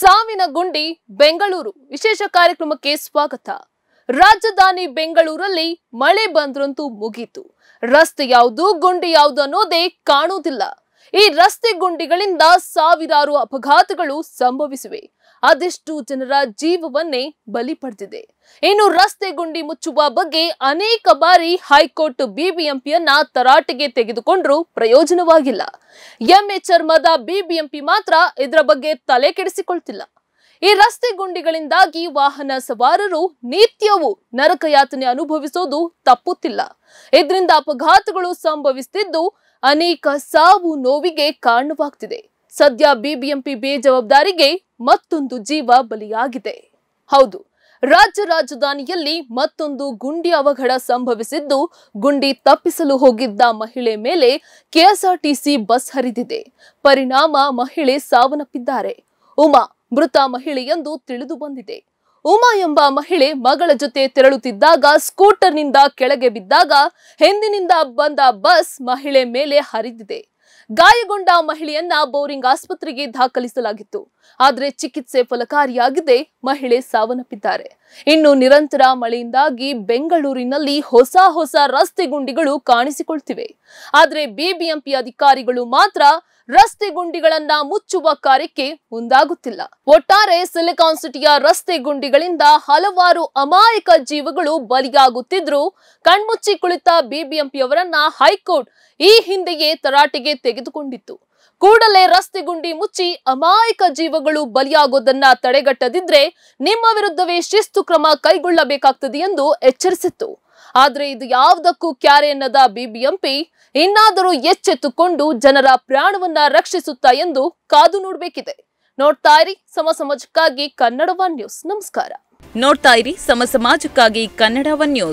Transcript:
ಸಾವಿನ ಗುಂಡಿ ಬೆಂಗಳೂರು ವಿಶೇಷ ಕಾರ್ಯಕ್ರಮಕ್ಕೆ ಸ್ವಾಗತ ರಾಜಧಾನಿ ಬೆಂಗಳೂರಲ್ಲಿ ಮಳೆ ಬಂದ್ರಂತೂ ಮುಗೀತು ರಸ್ತೆ ಯಾವುದು ಗುಂಡಿ ಯಾವುದು ಅನ್ನೋದೇ ಕಾಣುವುದಿಲ್ಲ ಈ ರಸ್ತೆ ಗುಂಡಿಗಳಿಂದ ಸಾವಿರಾರು ಅಪಘಾತಗಳು ಸಂಭವಿಸಿವೆ ಅದೆಷ್ಟು ಜನರ ಜೀವವನ್ನೇ ಬಲಿ ಪಡೆದಿದೆ ಇನ್ನು ರಸ್ತೆ ಗುಂಡಿ ಮುಚ್ಚುವ ಬಗ್ಗೆ ಅನೇಕ ಬಾರಿ ಹೈಕೋರ್ಟ್ ಬಿಬಿಎಂಪಿಯನ್ನ ತರಾಟೆಗೆ ತೆಗೆದುಕೊಂಡ್ರೂ ಪ್ರಯೋಜನವಾಗಿಲ್ಲ ಎಂಎ ಚರ್ಮದ ಬಿಬಿಎಂಪಿ ಮಾತ್ರ ಇದರ ಬಗ್ಗೆ ತಲೆ ಕೆಡಿಸಿಕೊಳ್ತಿಲ್ಲ ಈ ರಸ್ತೆ ಗುಂಡಿಗಳಿಂದಾಗಿ ವಾಹನ ಸವಾರರು ನಿತ್ಯವೂ ನರಕಯಾತನೆ ಅನುಭವಿಸೋದು ತಪ್ಪುತ್ತಿಲ್ಲ ಇದರಿಂದ ಅಪಘಾತಗಳು ಸಂಭವಿಸುತ್ತಿದ್ದು ಅನೇಕ ಸಾವು ನೋವಿಗೆ ಕಾರಣವಾಗ್ತಿದೆ ಸದ್ಯ ಬಿಬಿಎಂಪಿ ಬೇಜವಾಬ್ದಾರಿಗೆ ಮತ್ತೊಂದು ಜೀವ ಬಲಿಯಾಗಿದೆ ಹೌದು ರಾಜ್ಯ ರಾಜಧಾನಿಯಲ್ಲಿ ಮತ್ತೊಂದು ಗುಂಡಿ ಅವಘಡ ಸಂಭವಿಸಿದ್ದು ಗುಂಡಿ ತಪ್ಪಿಸಲು ಹೋಗಿದ್ದ ಮಹಿಳೆ ಮೇಲೆ ಕೆಎಸ್ಆರ್ಟಿಸಿ ಬಸ್ ಹರಿದಿದೆ ಪರಿಣಾಮ ಮಹಿಳೆ ಸಾವನ್ನಪ್ಪಿದ್ದಾರೆ ಉಮಾ ಮೃತ ಮಹಿಳೆ ಎಂದು ತಿಳಿದು ಬಂದಿದೆ ಉಮಾ ಎಂಬ ಮಹಿಳೆ ಮಗಳ ಜೊತೆ ತೆರಳುತ್ತಿದ್ದಾಗ ಸ್ಕೂಟರ್ನಿಂದ ಕೆಳಗೆ ಬಿದ್ದಾಗ ಹಿಂದಿನಿಂದ ಬಂದ ಬಸ್ ಮಹಿಳೆ ಮೇಲೆ ಹರಿದಿದೆ ಗಾಯಗೊಂಡ ಮಹಿಳೆಯನ್ನ ಬೋರಿಂಗ್ ಆಸ್ಪತ್ರೆಗೆ ದಾಖಲಿಸಲಾಗಿತ್ತು ಆದರೆ ಚಿಕಿತ್ಸೆ ಫಲಕಾರಿಯಾಗದೆ ಮಹಿಳೆ ಸಾವನ್ನಪ್ಪಿದ್ದಾರೆ ಇನ್ನು ನಿರಂತರ ಮಳೆಯಿಂದಾಗಿ ಬೆಂಗಳೂರಿನಲ್ಲಿ ಹೊಸ ಹೊಸ ರಸ್ತೆ ಗುಂಡಿಗಳು ಕಾಣಿಸಿಕೊಳ್ತಿವೆ ಆದರೆ ಬಿಬಿಎಂಪಿ ಅಧಿಕಾರಿಗಳು ಮಾತ್ರ ರಸ್ತೆ ಗುಂಡಿಗಳನ್ನ ಮುಚ್ಚುವ ಕಾರ್ಯಕ್ಕೆ ಮುಂದಾಗುತ್ತಿಲ್ಲ ಒಟ್ಟಾರೆ ಸಿಲಿಕಾನ್ ಸಿಟಿಯ ರಸ್ತೆ ಗುಂಡಿಗಳಿಂದ ಹಲವಾರು ಅಮಾಯಕ ಜೀವಗಳು ಬಲಿಯಾಗುತ್ತಿದ್ರು ಕಣ್ಮುಚ್ಚಿ ಕುಳಿತ ಬಿಬಿಎಂಪಿಯವರನ್ನ ಹೈಕೋರ್ಟ್ ಈ ಹಿಂದೆಯೇ ತರಾಟೆಗೆ ತೆಗೆದುಕೊಂಡಿತ್ತು ಕೂಡಲೇ ರಸ್ತೆ ಗುಂಡಿ ಮುಚ್ಚಿ ಅಮಾಯಕ ಜೀವಗಳು ಬಲಿಯಾಗೋದನ್ನ ತಡೆಗಟ್ಟದಿದ್ರೆ ನಿಮ್ಮ ವಿರುದ್ಧವೇ ಶಿಸ್ತು ಕ್ರಮ ಕೈಗೊಳ್ಳಬೇಕಾಗ್ತದೆ ಎಂದು ಎಚ್ಚರಿಸಿತ್ತು ಆದರೆ ಇದು ಯಾವುದಕ್ಕೂ ಕ್ಯಾರೆ ಎನ್ನದ ಬಿಬಿಎಂಪಿ ಇನ್ನಾದರೂ ಎಚ್ಚೆತ್ತುಕೊಂಡು ಜನರ ಪ್ರಾಣವನ್ನ ರಕ್ಷಿಸುತ್ತಾ ಎಂದು ಕಾದು ನೋಡಬೇಕಿದೆ ನೋಡ್ತಾ ಇರಿ ಸಮ ಸಮಾಜಕ್ಕಾಗಿ ವನ್ ನ್ಯೂಸ್ ನಮಸ್ಕಾರ ನೋಡ್ತಾ ಇರಿ ಸಮ ಸಮಾಜಕ್ಕಾಗಿ ಕನ್ನಡವ ನ್ಯೂಸ್